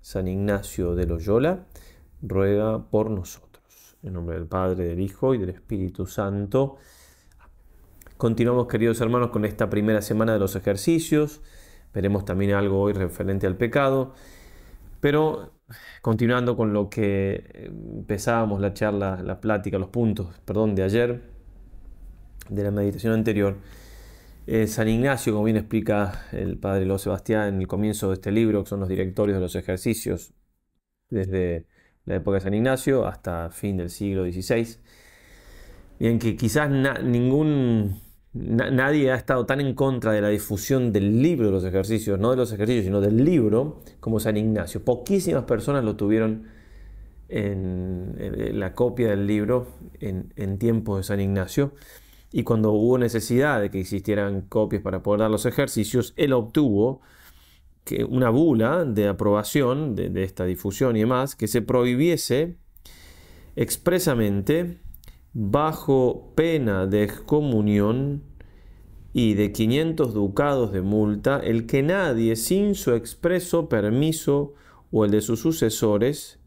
San Ignacio de Loyola, ruega por nosotros. En nombre del Padre, del Hijo y del Espíritu Santo. Continuamos, queridos hermanos, con esta primera semana de los ejercicios. Veremos también algo hoy referente al pecado. Pero continuando con lo que eh, empezábamos la charla, la plática, los puntos, perdón, de ayer, de la meditación anterior eh, San Ignacio, como bien explica el padre Ló Sebastián en el comienzo de este libro, que son los directorios de los ejercicios desde la época de San Ignacio hasta fin del siglo XVI. Bien, que quizás ningún, nadie ha estado tan en contra de la difusión del libro de los ejercicios, no de los ejercicios, sino del libro, como San Ignacio. Poquísimas personas lo tuvieron en, la copia del libro en, en tiempos de San Ignacio y cuando hubo necesidad de que existieran copias para poder dar los ejercicios, él obtuvo que una bula de aprobación de, de esta difusión y demás, que se prohibiese expresamente bajo pena de excomunión y de 500 ducados de multa el que nadie sin su expreso permiso o el de sus sucesores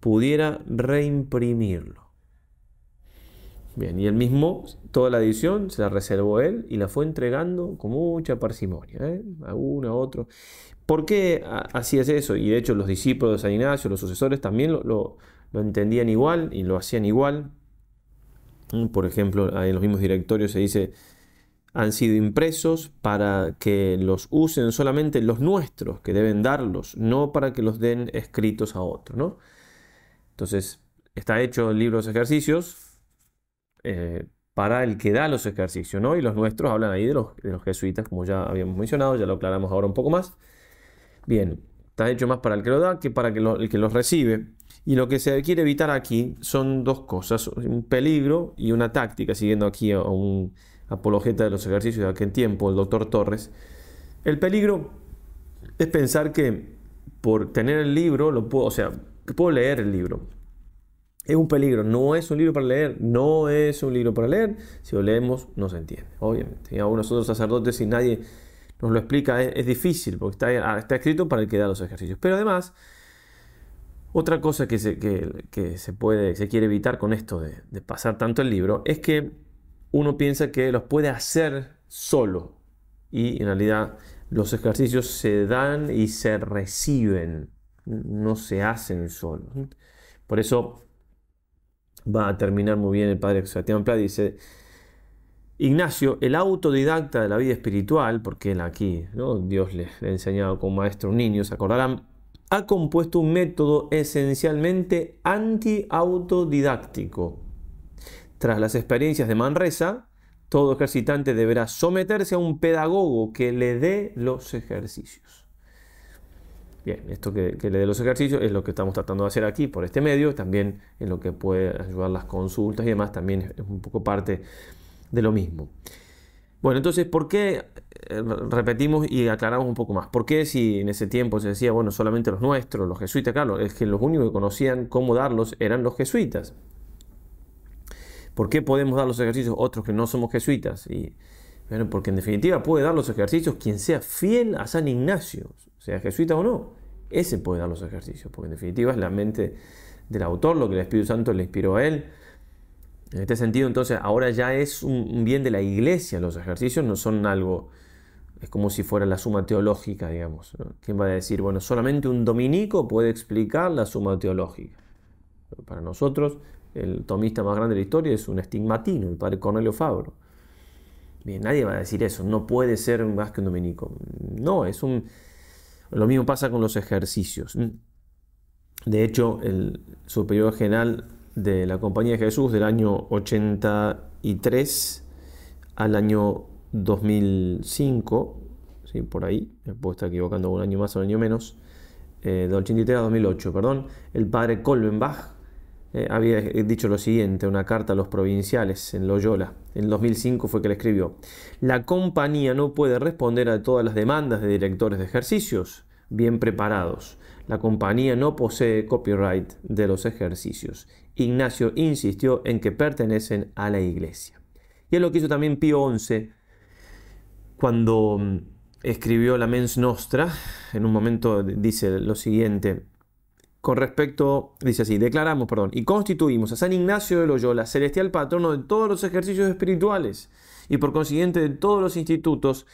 pudiera reimprimirlo. Bien, y él mismo, toda la edición se la reservó él y la fue entregando con mucha parsimonia, ¿eh? a uno, a otro. ¿Por qué hacías eso? Y de hecho los discípulos de San Ignacio, los sucesores, también lo, entendían igual y lo hacían igual. Por ejemplo, en los mismos directorios se dice, han sido impresos para que los usen solamente los nuestros, que deben darlos, no para que los den escritos a otro. ¿no? Entonces, está hecho el libro de los ejercicios, eh, para el que da los ejercicios, ¿no? Y los nuestros hablan ahí de los, jesuitas, como ya habíamos mencionado, ya lo aclaramos ahora un poco más. Bien, está hecho más para el que lo da que para el que los recibe. Y lo que se quiere evitar aquí son dos cosas, un peligro y una táctica, siguiendo aquí a un apologeta de los ejercicios de aquel tiempo, el doctor Torres. El peligro es pensar que por tener el libro, lo puedo, o sea, puedo leer el libro, es un peligro, no es un libro para leer, no es un libro para leer. Si lo leemos, no se entiende, obviamente. Y aún nosotros sacerdotes, si nadie nos lo explica, es, difícil, porque está, ah, está, escrito para el que da los ejercicios. Pero además, otra cosa que se, se puede, se quiere evitar con esto de, de pasar tanto el libro, es que uno piensa que los puede hacer solo. Y en realidad los ejercicios se dan y se reciben, no se hacen solo Por eso va a terminar muy bien el padre de Pla, dice, Ignacio, el autodidacta de la vida espiritual, porque él aquí, Dios le, le ha enseñado como maestro a un niño, se acordarán, ha compuesto un método esencialmente anti-autodidáctico. Tras las experiencias de Manresa, todo ejercitante deberá someterse a un pedagogo que le dé los ejercicios. Bien, esto que, le dé los ejercicios es lo que estamos tratando de hacer aquí por este medio, también en lo que puede ayudar las consultas y demás, también es un poco parte de lo mismo. Bueno, entonces, ¿por qué eh, repetimos y aclaramos un poco más? ¿Por qué si en ese tiempo se decía, bueno, solamente los nuestros, los jesuitas? Claro, es que los únicos que conocían cómo darlos eran los jesuitas. ¿Por qué podemos dar los ejercicios otros que no somos jesuitas? porque en definitiva puede dar los ejercicios quien sea fiel a San Ignacio, sea jesuita o no. Ese puede dar los ejercicios, porque en definitiva es la mente del autor, lo que el Espíritu Santo le inspiró a él. En este sentido, entonces, ahora ya es un bien de la iglesia. Los ejercicios no son algo, es como si fuera la suma teológica, digamos. ¿Quién va a decir, bueno, solamente un dominico puede explicar la suma teológica? Para nosotros, el tomista más grande de la historia es un estigmatino, el padre Cornelio Fabro. Bien, nadie va a decir eso, no puede ser más que un dominico. No, es un... Lo mismo pasa con los ejercicios. De hecho, el superior general de la Compañía de Jesús del año 83 al año 2005, ¿sí? por ahí, me puedo estar equivocando un año más o un año menos, de 83 a 2008, perdón, el padre Kolbenbach eh, había dicho lo siguiente, una carta a los provinciales en Loyola. En 2005 fue que le escribió. La compañía no puede responder a todas las demandas de directores de ejercicios bien preparados. La compañía no posee copyright de los ejercicios. Ignacio insistió en que pertenecen a la iglesia. Y es lo que hizo también Pío XI cuando mm, escribió la Mens Nostra. En un momento dice lo siguiente con respecto, dice así, declaramos, perdón, y constituimos a San Ignacio de Loyola celestial patrono de todos los ejercicios espirituales y por consiguiente de todos los institutos,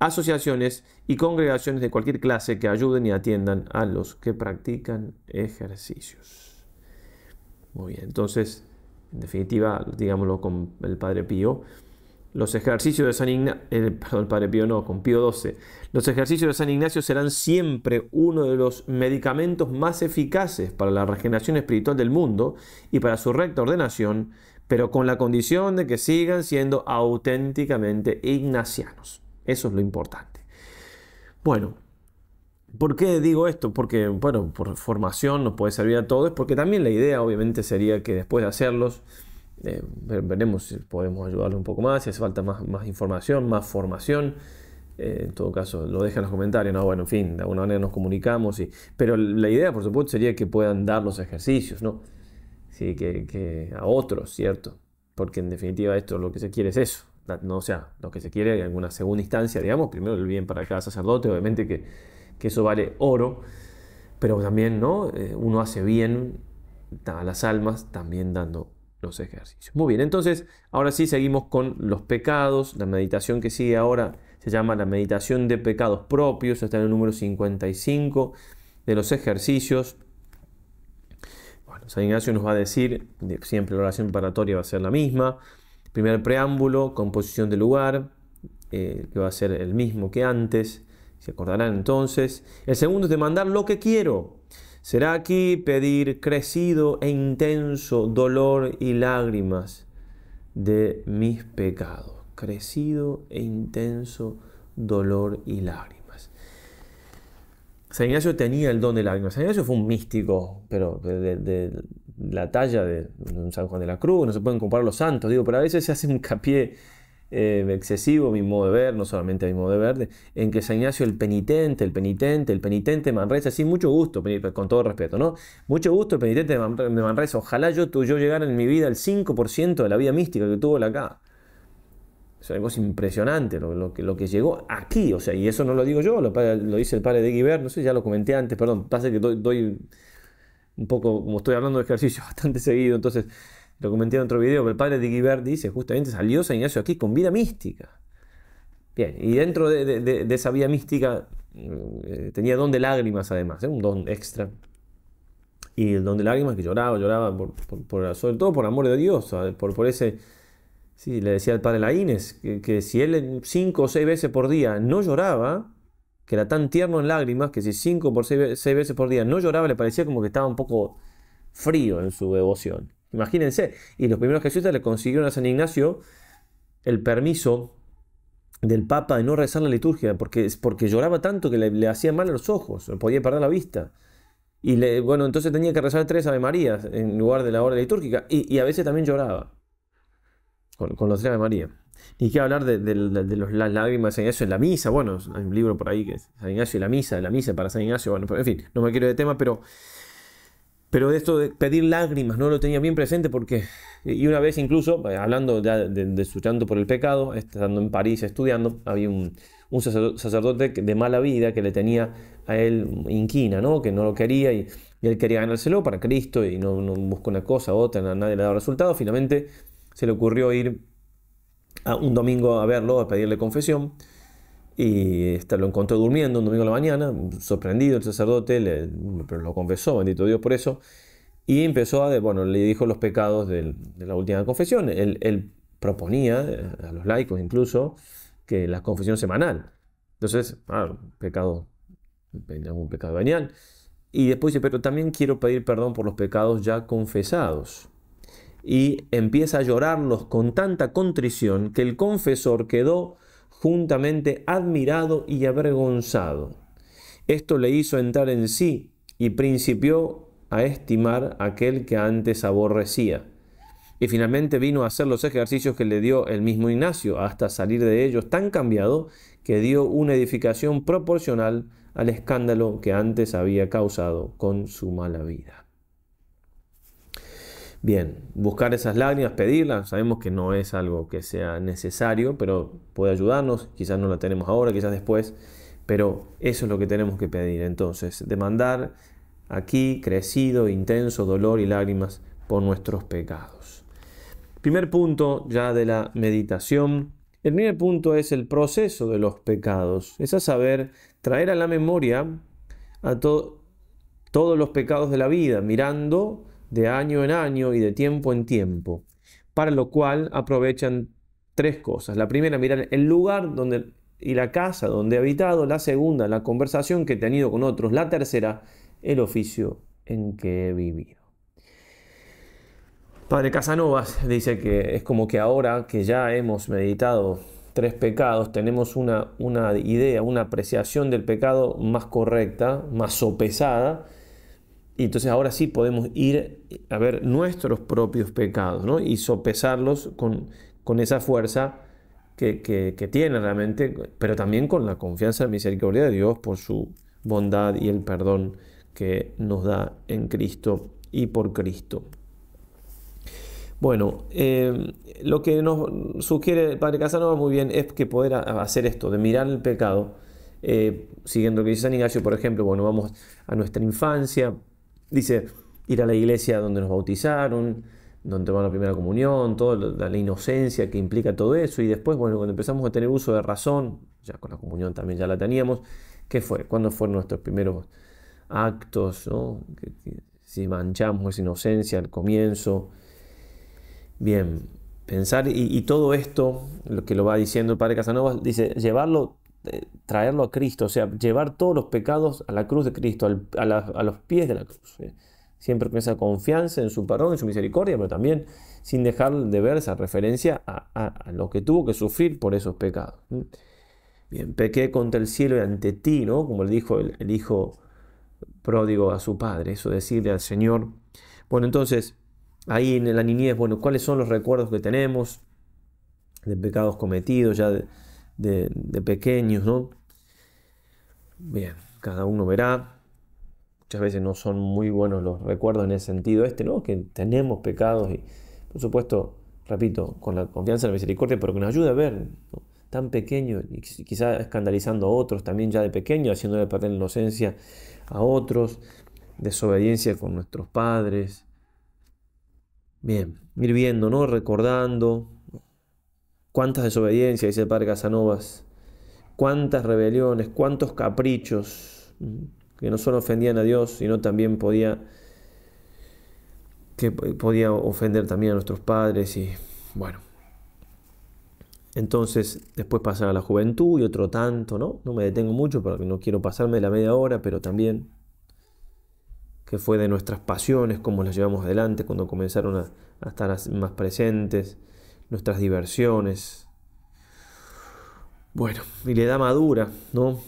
asociaciones y congregaciones de cualquier clase que ayuden y atiendan a los que practican ejercicios. Muy bien, entonces, en definitiva, digámoslo con el Padre Pío, los ejercicios de San Ignacio, eh, no, Los ejercicios de San Ignacio serán siempre uno de los medicamentos más eficaces para la regeneración espiritual del mundo y para su recta ordenación, pero con la condición de que sigan siendo auténticamente ignacianos. Eso es lo importante. Bueno, ¿por qué digo esto? Porque, bueno, por formación nos puede servir a todos, porque también la idea obviamente sería que después de hacerlos, eh, veremos si podemos ayudarlo un poco más, si hace falta más, más información, más formación. Eh, en todo caso, lo dejan en los comentarios. No, bueno, en fin, de alguna manera nos comunicamos. Y, pero la idea, por supuesto, sería que puedan dar los ejercicios, ¿no? Sí, que, que a otros, ¿cierto? Porque en definitiva esto lo que se quiere es eso. No, o sea, lo que se quiere en alguna segunda instancia, digamos, primero el bien para cada sacerdote, obviamente que, que eso vale oro, pero también, ¿no? Eh, uno hace bien a las almas también dando los ejercicios. Muy bien, entonces ahora sí seguimos con los pecados. La meditación que sigue ahora se llama la meditación de pecados propios, está en el número 55 de los ejercicios. Bueno, San Ignacio nos va a decir, siempre la oración preparatoria va a ser la misma. Primer preámbulo, composición de lugar, eh, que va a ser el mismo que antes, se acordarán entonces. El segundo es demandar lo que quiero. Será aquí pedir crecido e intenso dolor y lágrimas de mis pecados. Crecido e intenso dolor y lágrimas. San Ignacio tenía el don de lágrimas. San Ignacio fue un místico, pero de, la talla de un San Juan de la Cruz. No se pueden comparar los santos, digo, pero a veces se hace hincapié eh, excesivo, mi modo de ver, no solamente a mi modo de ver, en que San Ignacio el penitente, el penitente, el penitente Manresa, sí, mucho gusto, con todo respeto, ¿no? Mucho gusto el penitente de Manresa, ojalá yo, yo llegara en mi vida al 5% de la vida mística que tuvo la acá. Es una impresionante lo, que, lo que llegó aquí, o sea, y eso no lo digo yo, lo, dice el padre de Guibert, no sé, ya lo comenté antes, perdón, pasa que doy, un poco, como estoy hablando de ejercicio bastante seguido, entonces lo comenté en otro video, pero el padre de Guibert dice, justamente salió San Ignacio aquí con vida mística. Bien, y dentro de, esa vida mística eh, tenía don de lágrimas además, ¿eh? un don extra. Y el don de lágrimas que lloraba, lloraba, por, sobre todo por amor de Dios, por, ese... Sí, le decía al padre Laínez que, que si él cinco o seis veces por día no lloraba, que era tan tierno en lágrimas, que si cinco o seis veces por día no lloraba, le parecía como que estaba un poco frío en su devoción. Imagínense. Y los primeros jesuitas le consiguieron a San Ignacio el permiso del Papa de no rezar la liturgia, porque, porque lloraba tanto que le, hacía mal a los ojos, podía perder la vista. Y le, bueno, entonces tenía que rezar tres Ave Marías en lugar de la hora litúrgica, y, a veces también lloraba con, los tres Ave María. ni que hablar de, las lágrimas de San Ignacio en la misa, bueno, hay un libro por ahí que es San Ignacio y la misa, la misa para San Ignacio, bueno, en fin, no me quiero de tema, pero pero esto de pedir lágrimas no lo tenía bien presente porque, y una vez incluso, eh, hablando ya de, su llanto por el pecado, estando en París estudiando, había un, sacerdote de mala vida que le tenía a él inquina, ¿no? que no lo quería y, él quería ganárselo para Cristo y no, buscó una cosa, otra, nadie le daba resultado. Finalmente se le ocurrió ir a un domingo a verlo, a pedirle confesión. Y este, lo encontró durmiendo un domingo la mañana, sorprendido el sacerdote, pero lo confesó, bendito Dios por eso. Y empezó a, bueno, le dijo los pecados de la última confesión. Él, proponía, eh, a los laicos incluso, que la confesión semanal. Entonces, ah, pecado, algún pecado venial. Y después dice, pero también quiero pedir perdón por los pecados ya confesados. Y empieza a llorarlos con tanta contrición que el confesor quedó juntamente admirado y avergonzado. Esto le hizo entrar en sí y principió a estimar aquel que antes aborrecía. Y finalmente vino a hacer los ejercicios que le dio el mismo Ignacio, hasta salir de ellos tan cambiado que dio una edificación proporcional al escándalo que antes había causado con su mala vida. Bien, buscar esas lágrimas, pedirlas, sabemos que no es algo que sea necesario, pero puede ayudarnos, quizás no la tenemos ahora, quizás después, pero eso es lo que tenemos que pedir. Entonces, demandar aquí crecido, intenso dolor y lágrimas por nuestros pecados. Primer punto ya de la meditación. El primer punto es el proceso de los pecados, es a saber, traer a la memoria a todos los pecados de la vida, mirando de año en año y de tiempo en tiempo, para lo cual aprovechan tres cosas. La primera, mirar el lugar donde, y la casa donde he habitado, la segunda, la conversación que he tenido con otros, la tercera, el oficio en que he vivido. Padre Casanovas dice que es como que ahora que ya hemos meditado tres pecados, tenemos una, una idea, una apreciación del pecado más correcta, más sopesada, y entonces ahora sí podemos ir a ver nuestros propios pecados y sopesarlos con, con esa fuerza que, que, tiene realmente, pero también con la confianza y misericordia de Dios por su bondad y el perdón que nos da en Cristo y por Cristo. Bueno, eh, lo que nos sugiere el Padre Casanova muy bien es que poder hacer esto, de mirar el pecado, eh, siguiendo lo que dice San Ignacio, por ejemplo, bueno, vamos a nuestra infancia, Dice, ir a la iglesia donde nos bautizaron, donde tomamos la primera comunión, toda la inocencia que implica todo eso. Y después, bueno, cuando empezamos a tener uso de razón, ya con la comunión también ya la teníamos, ¿qué fue? ¿Cuándo fueron nuestros primeros actos? Si manchamos esa inocencia al comienzo. Bien, pensar y, y todo esto, lo que lo va diciendo el padre Casanova, dice, llevarlo eh, traerlo a Cristo, o sea, llevar todos los pecados a la cruz de Cristo, a, los pies de la cruz. Siempre con esa confianza en su perdón, en su misericordia, pero también sin dejar de ver esa referencia a, lo que tuvo que sufrir por esos pecados. Bien, pequé contra el cielo y ante ti, ¿no? Como le dijo el, el hijo pródigo a su padre, eso decirle al Señor. Bueno, entonces, ahí en la niñez, bueno, ¿cuáles son los recuerdos que tenemos de pecados cometidos ya? De, de, pequeños, ¿no? Bien, cada uno verá. Muchas veces no son muy buenos los recuerdos en el sentido este, ¿no? Que tenemos pecados y, por supuesto, repito, con la confianza en la misericordia, pero que nos ayuda a ver tan pequeño y quizá escandalizando a otros también ya de pequeño, haciéndole perder la inocencia a otros, desobediencia con nuestros padres. Bien, ir viendo, ¿no? Recordando, Cuántas desobediencias, dice el padre Casanovas, cuántas rebeliones, cuántos caprichos mm, que no solo ofendían a Dios, sino también podía que podía ofender también a nuestros padres y bueno. Entonces, después pasar a la juventud y otro tanto, ¿no? No me detengo mucho porque no quiero pasarme la media hora, pero también que fue de nuestras pasiones, cómo las llevamos adelante, cuando comenzaron a estar más presentes, nuestras diversiones. Bueno, y la edad madura, ¿no?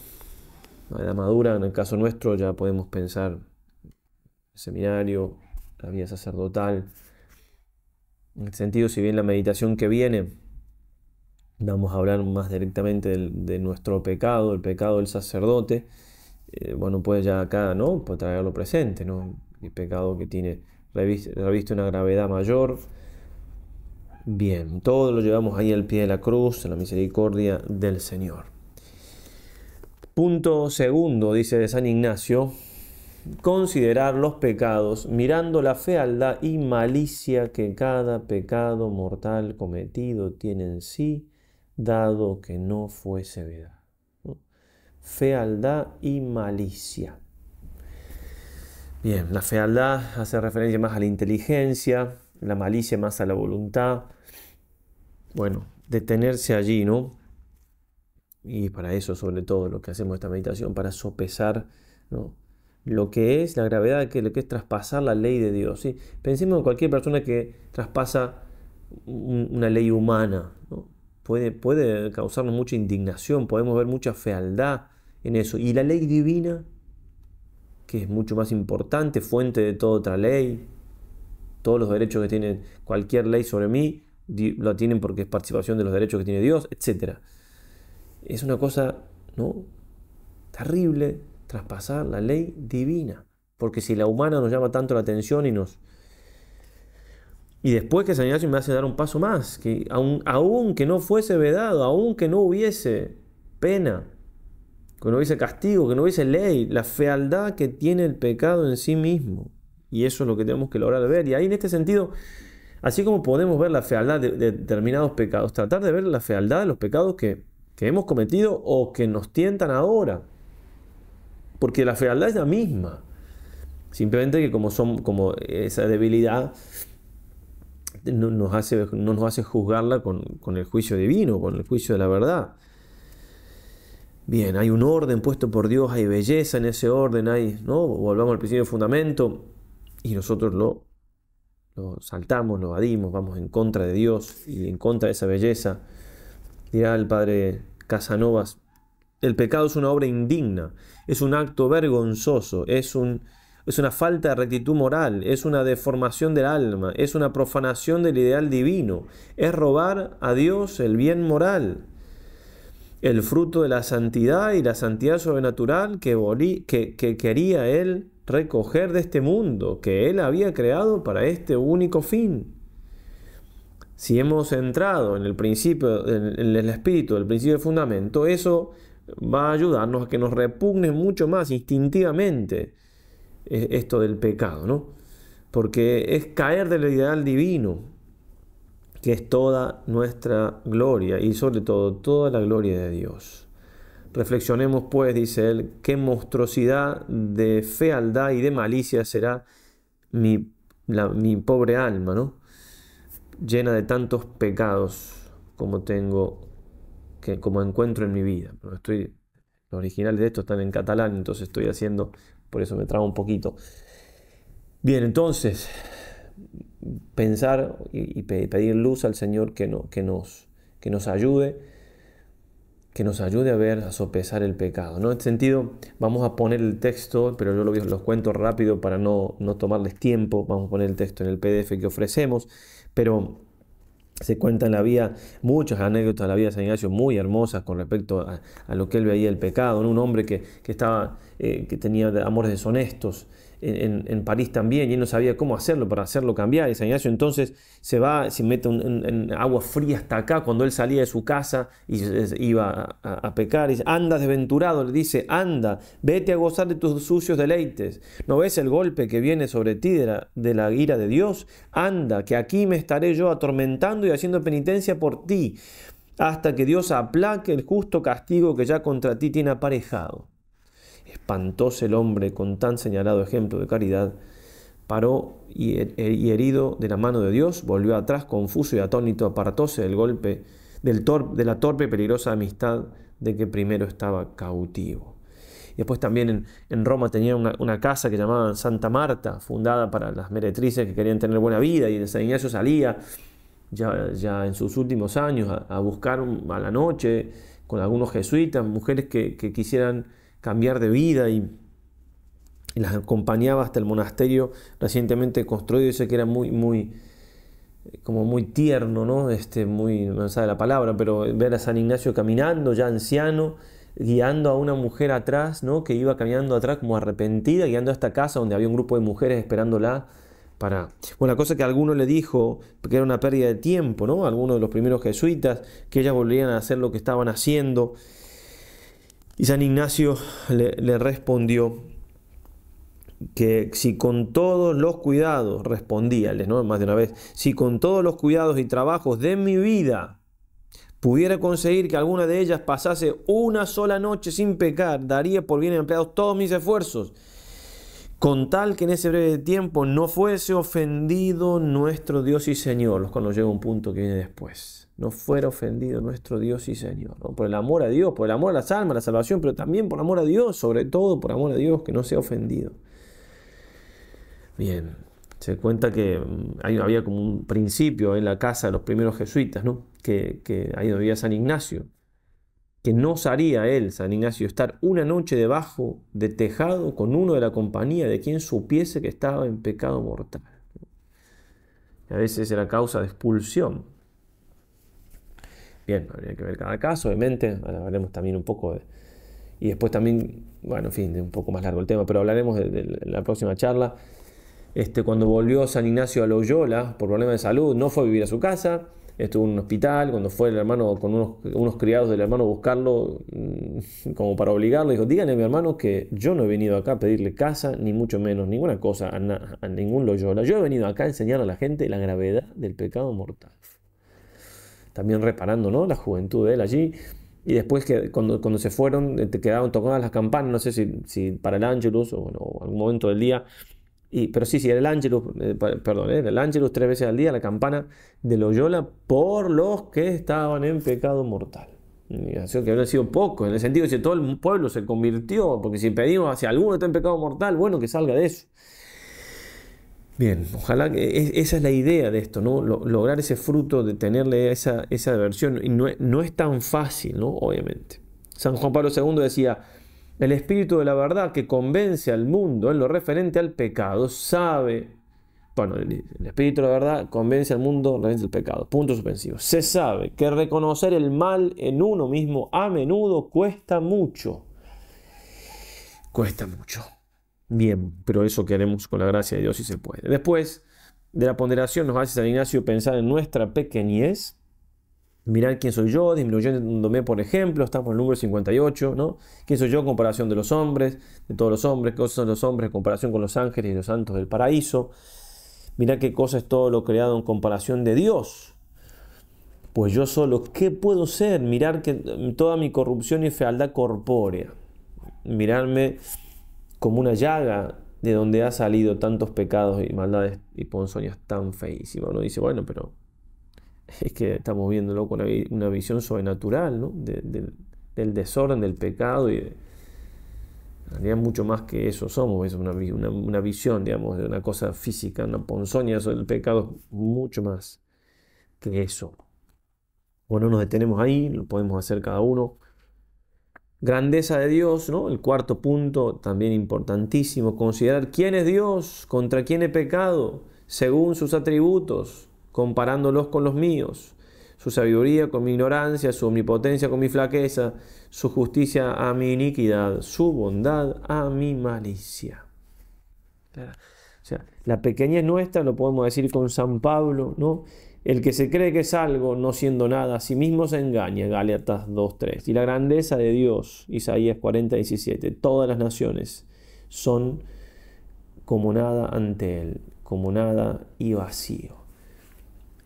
La edad madura, en el caso nuestro, ya podemos pensar el seminario, la vida sacerdotal. En el sentido, si bien la meditación que viene, vamos a hablar más directamente de, nuestro pecado, el pecado del sacerdote, eh, bueno, pues ya acá, ¿no? Puede traerlo presente, ¿no? El pecado que tiene, revista una gravedad mayor, bien. Todo lo llevamos ahí al pie de la cruz, en la misericordia del Señor. Punto segundo, dice de San Ignacio, considerar los pecados mirando la fealdad y malicia que cada pecado mortal cometido tiene en sí, dado que no fue sevedad. Fealdad y malicia. Bien, la fealdad hace referencia más a la inteligencia, la malicia más a la voluntad, bueno, detenerse allí, ¿no? Y para eso, sobre todo, lo que hacemos esta meditación, para sopesar, Lo que es la gravedad, que lo que es traspasar la ley de Dios. ¿sí? Pensemos en cualquier persona que traspasa una ley humana. Puede, puede causarnos mucha indignación, podemos ver mucha fealdad en eso. Y la ley divina, que es mucho más importante, fuente de toda otra ley, todos los derechos que tiene cualquier ley sobre mí, la tienen porque es participación de los derechos que tiene Dios, etc. Es una cosa ¿no? terrible traspasar la ley divina, porque si la humana nos llama tanto la atención y nos... Y después que San Ignacio me hace dar un paso más, que aun, aun que no fuese vedado, aun que no hubiese pena, que no hubiese castigo, que no hubiese ley, la fealdad que tiene el pecado en sí mismo. Y eso es lo que tenemos que lograr ver. Y ahí en este sentido, Así como podemos ver la fealdad de, determinados pecados, tratar de ver la fealdad de los pecados que, hemos cometido o que nos tientan ahora. Porque la fealdad es la misma. Simplemente que como, son, como esa debilidad no nos hace, no nos hace juzgarla con, el juicio divino, con el juicio de la verdad. Bien, hay un orden puesto por Dios, hay belleza en ese orden, hay, ¿no? Volvamos al principio de fundamento y nosotros lo lo saltamos, lo evadimos, vamos en contra de Dios y en contra de esa belleza. Dirá el padre Casanovas, el pecado es una obra indigna, es un acto vergonzoso, es, un, es una falta de rectitud moral, es una deformación del alma, es una profanación del ideal divino, es robar a Dios el bien moral, el fruto de la santidad y la santidad sobrenatural que, que, que quería Él recoger de este mundo que Él había creado para este único fin. Si hemos entrado en el principio, en el espíritu, el principio de fundamento, eso va a ayudarnos a que nos repugne mucho más instintivamente eh, esto del pecado, ¿no? Porque es caer del ideal divino, que es toda nuestra gloria y sobre todo toda la gloria de Dios. Reflexionemos pues, dice él, qué monstruosidad de fealdad y de malicia será mi, pobre alma, ¿no? Llena de tantos pecados como tengo, que, como encuentro en mi vida. estoy, los originales de esto están en catalán, entonces estoy haciendo, por eso me trago un poquito. Bien, entonces, pensar y, pedir luz al Señor que nos ayude que nos ayude a ver, a sopesar el pecado. ¿no? En este sentido, vamos a poner el texto, pero yo los, cuento rápido para no, tomarles tiempo, vamos a poner el texto en el PDF que ofrecemos, pero se cuentan en la vida, muchas anécdotas de la vida de San Ignacio muy hermosas con respecto a, lo que él veía el pecado, en un hombre que, estaba, eh, que tenía amores deshonestos, en, París también, y él no sabía cómo hacerlo para hacerlo cambiar. Y San Ignacio entonces se va, se mete en, agua fría hasta acá cuando él salía de su casa y iba a, pecar. Y dice, anda desventurado, le dice, anda, vete a gozar de tus sucios deleites. ¿No ves el golpe que viene sobre ti de la ira de Dios? Anda, que aquí me estaré yo atormentando y haciendo penitencia por ti, hasta que Dios aplaque el justo castigo que ya contra ti tiene aparejado espantóse el hombre con tan señalado ejemplo de caridad, paró y, herido de la mano de Dios, volvió atrás confuso y atónito, apartóse del golpe del de la torpe y peligrosa amistad de que primero estaba cautivo. Y después también en, Roma tenía una, casa que llamaban Santa Marta, fundada para las meretrices que querían tener buena vida, y San Ignacio salía ya, ya en sus últimos años a, buscar a la noche con algunos jesuitas, mujeres que, que quisieran cambiar de vida y, las acompañaba hasta el monasterio recientemente construido. Dice que era muy, muy, eh, como muy tierno, ¿no? Este, muy, no sabe la palabra, pero ver a San Ignacio caminando, ya anciano, guiando a una mujer atrás, ¿no? Que iba caminando atrás como arrepentida, guiando a esta casa donde había un grupo de mujeres esperándola para... Bueno, la cosa que alguno le dijo, que era una pérdida de tiempo, ¿no? Algunos de los primeros jesuitas, que ellas volvían a hacer lo que estaban haciendo. Y San Ignacio le, respondió que si con todos los cuidados, respondíales, ¿no? Más de una vez, si con todos los cuidados y trabajos de mi vida pudiera conseguir que alguna de ellas pasase una sola noche sin pecar, daría por bien empleados todos mis esfuerzos, con tal que en ese breve tiempo no fuese ofendido nuestro Dios y Señor, los cuando llega un punto que viene después no fuera ofendido nuestro Dios y Señor. Por el amor a Dios, por el amor a las almas, la salvación, pero también por amor a Dios, sobre todo por amor a Dios, que no sea ofendido. Bien, se cuenta que mm, había como un principio en la casa de los primeros jesuitas, que, que ahí había San Ignacio, que no osaría él, San Ignacio, estar una noche debajo de tejado con uno de la compañía de quien supiese que estaba en pecado mortal. A veces era causa de expulsión Bien, habría que ver cada caso, obviamente. hablaremos también un poco de... Y después también, bueno, en fin, de un poco más largo el tema, pero hablaremos de, la próxima charla. Este, cuando volvió San Ignacio a Loyola por problemas de salud, no fue a vivir a su casa, estuvo en un hospital, cuando fue el hermano con unos, criados del hermano a buscarlo, mm, como para obligarlo, dijo, díganle a mi hermano que yo no he venido acá a pedirle casa, ni mucho menos, ninguna cosa a, a ningún Loyola, yo he venido acá a enseñar a la gente la gravedad del pecado mortal también reparando ¿no? la juventud de él allí. Y después que cuando, se fueron, eh, te quedaron tocadas las campanas, no sé si, para el ángelus o algún momento del día. Y, pero sí, si era el ángelus, eh, perdón, era el ángelus tres veces al día, la campana de Loyola, por los que estaban en pecado mortal. Que hubiera sido poco, en el sentido de que todo el pueblo se convirtió, porque si pedimos hacia alguno está en pecado mortal, bueno, que salga de eso. Bien, ojalá que esa es la idea de esto, ¿no? Lograr ese fruto de tenerle esa, esa Y no, no es tan fácil, ¿no? Obviamente. San Juan Pablo II decía, el espíritu de la verdad que convence al mundo en lo referente al pecado sabe, bueno, el, espíritu de la verdad convence al mundo en lo referente al pecado, punto suspensivo. Se sabe que reconocer el mal en uno mismo a menudo cuesta mucho. Cuesta mucho bien, pero eso queremos con la gracia de Dios si se puede. Después de la ponderación nos hace San Ignacio pensar en nuestra pequeñez. Mirar quién soy yo, disminuyéndome, por ejemplo, estamos en el número 58, ¿no? ¿Quién soy yo en comparación de los hombres, de todos los hombres? ¿Qué son los hombres en comparación con los ángeles y los santos del paraíso? mirar qué cosa es todo lo creado en comparación de Dios. Pues yo solo, ¿qué puedo ser? Mirar que toda mi corrupción y fealdad corpórea. Mirarme como una llaga de donde ha salido tantos pecados y maldades y ponzoñas tan feísimas. Uno dice, bueno, pero es que estamos viéndolo con una, visión sobrenatural, ¿no? del desorden, del pecado y en realidad mucho más que eso somos, es una, visión, digamos, de una cosa física, una ponzoña, sobre el pecado, mucho más que eso. Bueno, nos detenemos ahí, lo podemos hacer cada uno. Grandeza de Dios, ¿no? El cuarto punto, también importantísimo, considerar quién es Dios, contra quién he pecado, según sus atributos, comparándolos con los míos, su sabiduría con mi ignorancia, su omnipotencia con mi flaqueza, su justicia a mi iniquidad, su bondad a mi malicia. O sea, la pequeñez nuestra, lo podemos decir con San Pablo, ¿no? El que se cree que es algo, no siendo nada, a sí mismo se engaña. Gálatas 2.3. Y la grandeza de Dios, Isaías 40.17. Todas las naciones son como nada ante Él, como nada y vacío.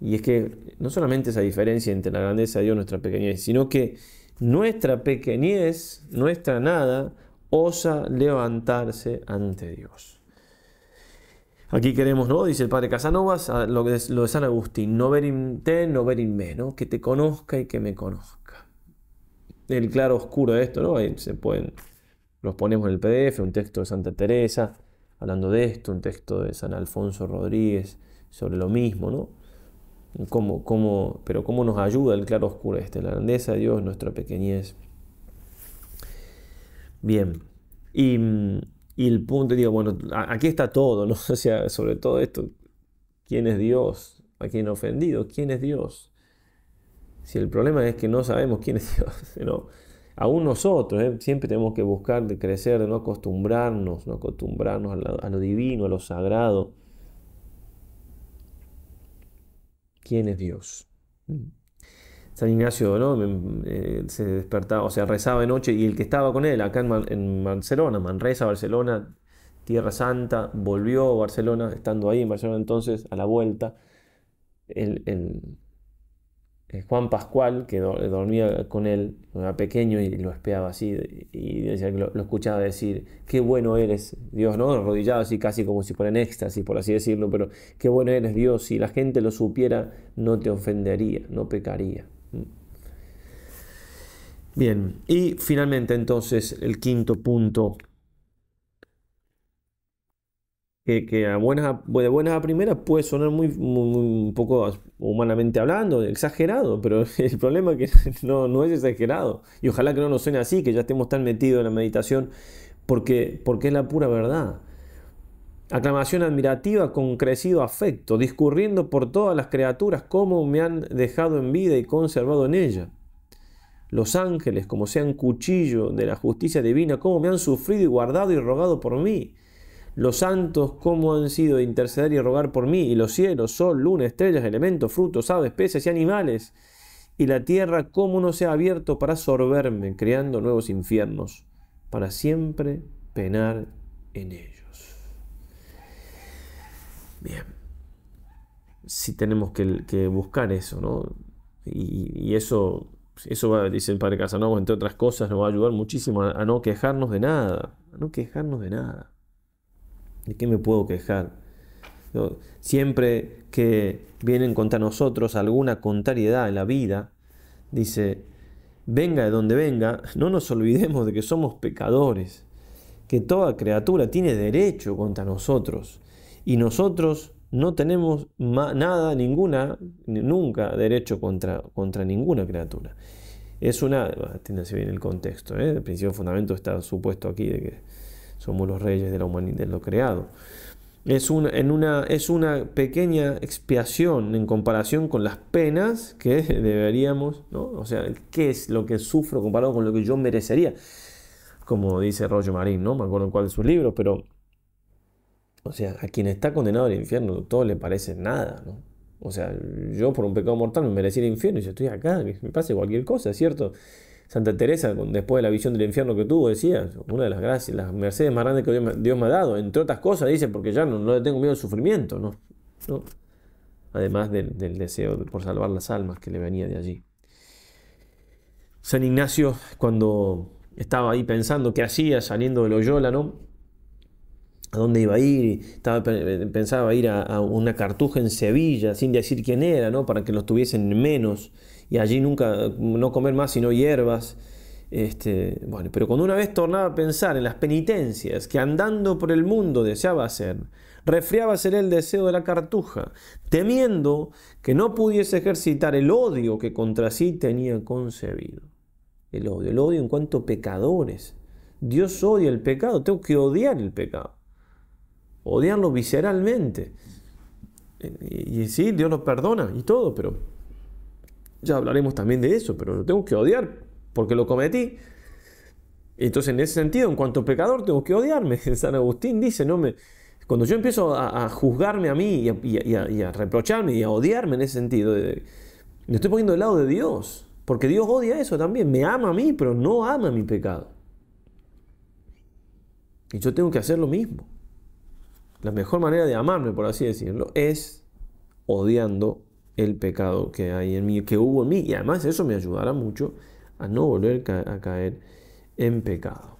Y es que no solamente esa diferencia entre la grandeza de Dios y nuestra pequeñez, sino que nuestra pequeñez, nuestra nada, osa levantarse ante Dios. Aquí queremos, ¿no? Dice el padre Casanovas, lo, de, San Agustín, no ver in te, no ver in me, Que te conozca y que me conozca. El claro oscuro de esto, ¿no? se pueden, los ponemos en el PDF, un texto de Santa Teresa, hablando de esto, un texto de San Alfonso Rodríguez sobre lo mismo, ¿no? pero cómo nos ayuda el claro oscuro este, la grandeza de Dios, nuestra pequeñez. Bien, y mm, y el punto, digo, bueno, aquí está todo, ¿no? sé sea, sobre todo esto, ¿quién es Dios? ¿A quién ofendido? ¿Quién es Dios? Si el problema es que no sabemos quién es Dios, ¿no? aún nosotros, ¿eh? siempre tenemos que buscar de crecer, de no acostumbrarnos, no acostumbrarnos a lo divino, a lo sagrado. ¿Quién es Dios? Mm. San Ignacio ¿no? Eh, se despertaba, o sea, rezaba de noche y el que estaba con él acá en, Barcelona, Manresa, Barcelona, Tierra Santa, volvió a Barcelona, estando ahí en Barcelona entonces, a la vuelta, el, eh, Juan Pascual, que dormía con él, era pequeño y lo esperaba así, y decía lo, escuchaba decir, qué bueno eres Dios, ¿no? Arrodillado así casi como si fuera en éxtasis, por así decirlo, pero qué bueno eres Dios, si la gente lo supiera, no te ofendería, no pecaría. Bien, y finalmente entonces el quinto punto, que, a buenas, de buenas a primeras puede sonar muy, un poco humanamente hablando, exagerado, pero el problema es que no, es exagerado. Y ojalá que no nos suene así, que ya estemos tan metidos en la meditación, porque, porque es la pura verdad. Aclamación admirativa con crecido afecto, discurriendo por todas las criaturas cómo me han dejado en vida y conservado en ella. Los ángeles, como sean cuchillo de la justicia divina, cómo me han sufrido y guardado y rogado por mí. Los santos, cómo han sido interceder y rogar por mí. Y los cielos, sol, luna, estrellas, elementos, frutos, aves, peces y animales. Y la tierra, cómo no se ha abierto para sorberme, creando nuevos infiernos, para siempre penar en ellos. Bien. Si tenemos que, buscar eso, ¿no? Y, eso, eso va, dice el padre Casanova, entre otras cosas, nos va a ayudar muchísimo a no quejarnos de nada. A no quejarnos de nada. ¿De qué me puedo quejar? Siempre que vienen contra nosotros alguna contrariedad en la vida, dice, venga de donde venga, no nos olvidemos de que somos pecadores, que toda criatura tiene derecho contra nosotros, y nosotros no tenemos nada, ninguna, nunca derecho contra, contra ninguna criatura. Es una, atiéndase bien el contexto, ¿eh? el principio fundamento está supuesto aquí de que somos los reyes de la humanidad, de lo creado. Es una, en una, es una pequeña expiación en comparación con las penas que deberíamos, ¿no? o sea, qué es lo que sufro comparado con lo que yo merecería, como dice Roger Marín, ¿no? me acuerdo en cuál es su libro, pero o sea, a quien está condenado al infierno todo le parece nada, ¿no? O sea, yo por un pecado mortal me merecí el infierno y yo estoy acá, me pase cualquier cosa, ¿cierto? Santa Teresa, después de la visión del infierno que tuvo, decía, una de las gracias, las mercedes más grandes que Dios me, ha dado, entre otras cosas, dice, porque ya no, le tengo miedo al sufrimiento, ¿no? ¿No? Además del, deseo por salvar las almas que le venía de allí. San Ignacio, cuando estaba ahí pensando qué hacía saliendo de Loyola, ¿no? a dónde iba a ir, Estaba, eh, pensaba ir a, una cartuja en Sevilla, sin decir quién era, ¿no? para que los tuviesen menos, y allí nunca, no comer más sino hierbas. Este, bueno, pero cuando una vez tornaba a pensar en las penitencias que andando por el mundo deseaba hacer, ser el deseo de la cartuja, temiendo que no pudiese ejercitar el odio que contra sí tenía concebido. El odio, el odio en cuanto a pecadores. Dios odia el pecado, tengo que odiar el pecado odiarlo visceralmente. Y, sí, Dios lo perdona y todo, pero ya hablaremos también de eso, pero lo tengo que odiar porque lo cometí. Entonces, en ese sentido, en cuanto pecador, tengo que odiarme. San Agustín dice, no me... Cuando yo empiezo a, juzgarme a mí y a, reprocharme y a odiarme en ese sentido, me estoy poniendo del lado de Dios, porque Dios odia eso también. Me ama a mí, pero no ama mi pecado. Y yo tengo que hacer lo mismo la mejor manera de amarme, por así decirlo, es odiando el pecado que hay en mí, que hubo en mí. Y además eso me ayudará mucho a no volver a caer en pecado.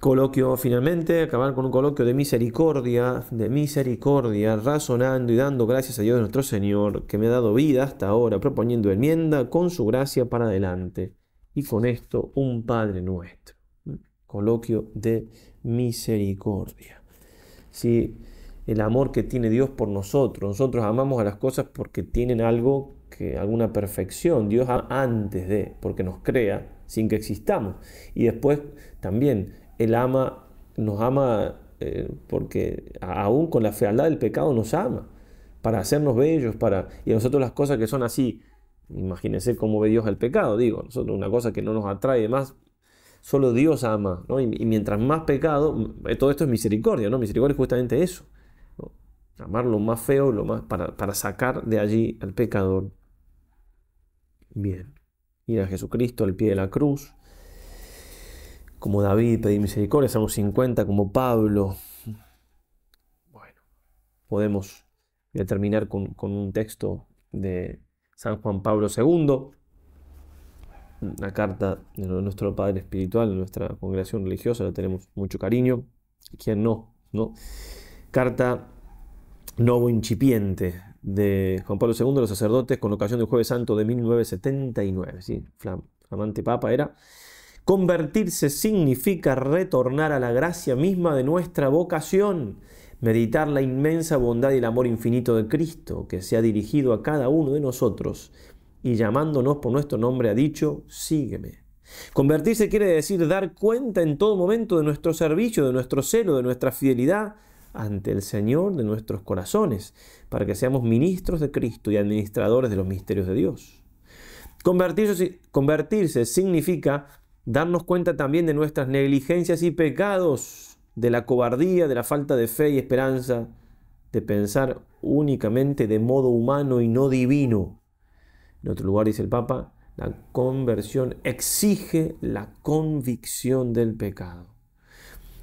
Coloquio, finalmente, acabar con un coloquio de misericordia, de misericordia, razonando y dando gracias a Dios nuestro Señor, que me ha dado vida hasta ahora, proponiendo enmienda con su gracia para adelante. Y con esto, un Padre nuestro. Coloquio de misericordia. Si el amor que tiene Dios por nosotros. Nosotros amamos a las cosas porque tienen algo, que, alguna perfección. Dios antes de, porque nos crea sin que existamos. Y después también Él ama, nos ama eh, porque aún con la fealdad del pecado nos ama, para hacernos bellos, para... Y a nosotros las cosas que son así, imagínense cómo ve Dios al pecado, digo, nosotros una cosa que no nos atrae más, Solo Dios ama, y, mientras más pecado, eh, todo esto es misericordia, ¿no? Misericordia es justamente eso. Amar lo más feo, lo más, para, sacar de allí al pecador. Bien. Ir a Jesucristo al pie de la cruz. Como David, pedí misericordia, Salmo 50, como Pablo. Bueno, podemos. terminar con, con un texto de San Juan Pablo II una carta de nuestro Padre Espiritual, de nuestra congregación religiosa, la tenemos mucho cariño. ¿Quién no? ¿No? Carta Novo Incipiente de Juan Pablo II, los sacerdotes, con ocasión del Jueves Santo de 1979. ¿sí? flamante Papa era. Convertirse significa retornar a la gracia misma de nuestra vocación, meditar la inmensa bondad y el amor infinito de Cristo que se ha dirigido a cada uno de nosotros y llamándonos por nuestro nombre ha dicho, sígueme. Convertirse quiere decir dar cuenta en todo momento de nuestro servicio, de nuestro celo, de nuestra fidelidad ante el Señor de nuestros corazones, para que seamos ministros de Cristo y administradores de los misterios de Dios. Convertirse, convertirse significa darnos cuenta también de nuestras negligencias y pecados, de la cobardía, de la falta de fe y esperanza, de pensar únicamente de modo humano y no divino, en otro lugar dice el Papa, la conversión exige la convicción del pecado.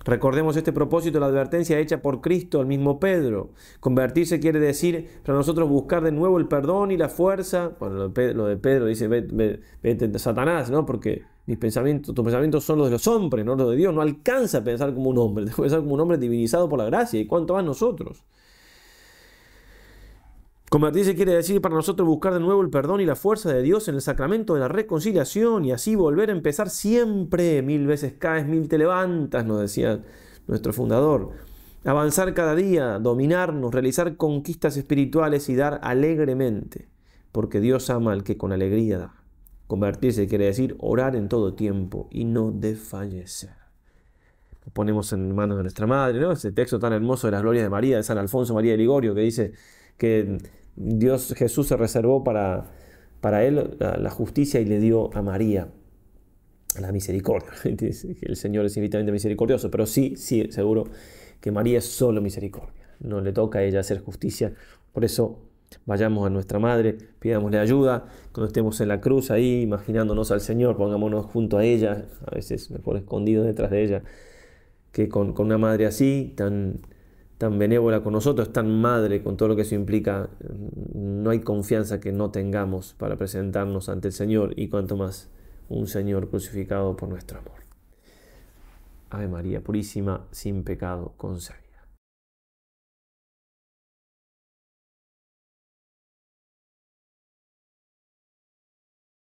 Recordemos este propósito, la advertencia hecha por Cristo al mismo Pedro. Convertirse quiere decir para nosotros buscar de nuevo el perdón y la fuerza. Bueno, lo de Pedro, dice, vete, Satanás, ¿no? Porque tus pensamientos son los de los hombres, no los de Dios. No alcanza a pensar como un hombre, debe pensar como un hombre divinizado por la gracia. ¿Y cuánto más nosotros? Convertirse quiere decir para nosotros buscar de nuevo el perdón y la fuerza de Dios en el sacramento de la reconciliación y así volver a empezar siempre. Mil veces caes, mil te levantas, nos decía nuestro fundador. Avanzar cada día, dominarnos, realizar conquistas espirituales y dar alegremente, porque Dios ama al que con alegría da. Convertirse quiere decir orar en todo tiempo y no desfallecer. Lo ponemos en manos de nuestra madre, ¿no? Ese texto tan hermoso de las glorias de María, de San Alfonso María de Ligorio, que dice que Dios Jesús se reservó para, para él la, justicia y le dio a María la misericordia. El Señor es infinitamente misericordioso, pero sí, sí, seguro que María es solo misericordia. No le toca a ella hacer justicia. Por eso vayamos a nuestra madre, pidámosle ayuda, cuando estemos en la cruz ahí, imaginándonos al Señor, pongámonos junto a ella, a veces mejor escondido detrás de ella, que con una madre así, tan tan benévola con nosotros, tan madre con todo lo que eso implica, mm, no hay confianza que no tengamos para presentarnos ante el Señor y cuanto más un Señor crucificado por nuestro amor. Ave María Purísima, sin pecado concebida.